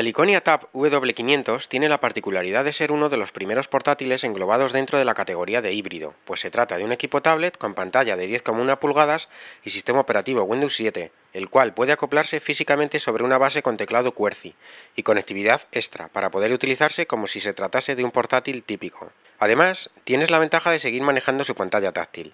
El Iconia Tab W500 tiene la particularidad de ser uno de los primeros portátiles englobados dentro de la categoría de híbrido, pues se trata de un equipo tablet con pantalla de 10,1 pulgadas y sistema operativo Windows 7, el cual puede acoplarse físicamente sobre una base con teclado QWERTY y conectividad extra para poder utilizarse como si se tratase de un portátil típico. Además, tienes la ventaja de seguir manejando su pantalla táctil.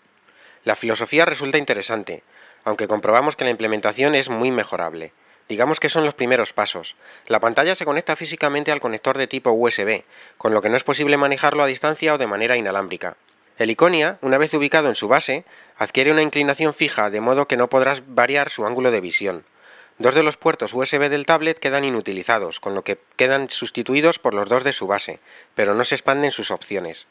La filosofía resulta interesante, aunque comprobamos que la implementación es muy mejorable. Digamos que son los primeros pasos. La pantalla se conecta físicamente al conector de tipo USB, con lo que no es posible manejarlo a distancia o de manera inalámbrica. El Iconia, una vez ubicado en su base, adquiere una inclinación fija de modo que no podrás variar su ángulo de visión. Dos de los puertos USB del tablet quedan inutilizados, con lo que quedan sustituidos por los dos de su base, pero no se expanden sus opciones.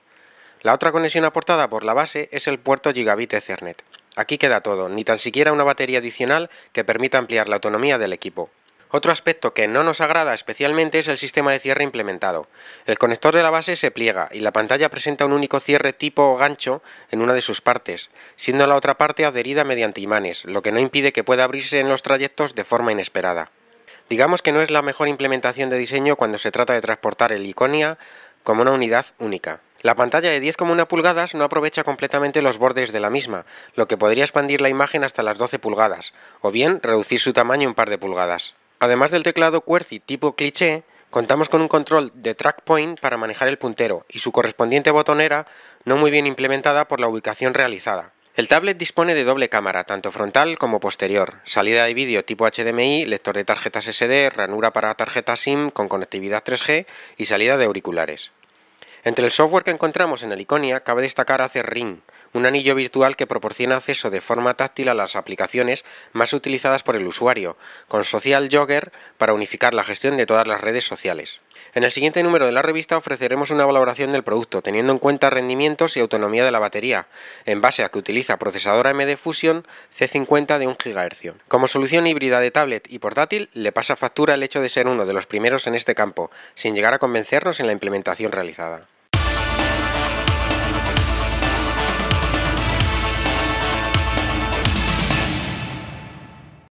La otra conexión aportada por la base es el puerto Gigabit Ethernet. Aquí queda todo, ni tan siquiera una batería adicional que permita ampliar la autonomía del equipo. Otro aspecto que no nos agrada especialmente es el sistema de cierre implementado. El conector de la base se pliega y la pantalla presenta un único cierre tipo gancho en una de sus partes, siendo la otra parte adherida mediante imanes, lo que no impide que pueda abrirse en los trayectos de forma inesperada. Digamos que no es la mejor implementación de diseño cuando se trata de transportar el Iconia como una unidad única. La pantalla de 10,1 pulgadas no aprovecha completamente los bordes de la misma, lo que podría expandir la imagen hasta las 12 pulgadas, o bien reducir su tamaño un par de pulgadas. Además del teclado QWERTY tipo cliché, contamos con un control de trackpoint para manejar el puntero y su correspondiente botonera no muy bien implementada por la ubicación realizada. El tablet dispone de doble cámara, tanto frontal como posterior, salida de vídeo tipo HDMI, lector de tarjetas SD, ranura para tarjeta SIM con conectividad 3G y salida de auriculares. Entre el software que encontramos en el cabe destacar Acer Ring, un anillo virtual que proporciona acceso de forma táctil a las aplicaciones más utilizadas por el usuario, con Social Jogger para unificar la gestión de todas las redes sociales. En el siguiente número de la revista ofreceremos una valoración del producto, teniendo en cuenta rendimientos y autonomía de la batería, en base a que utiliza procesador AMD Fusion C50 de 1 GHz. Como solución híbrida de tablet y portátil, le pasa factura el hecho de ser uno de los primeros en este campo, sin llegar a convencernos en la implementación realizada.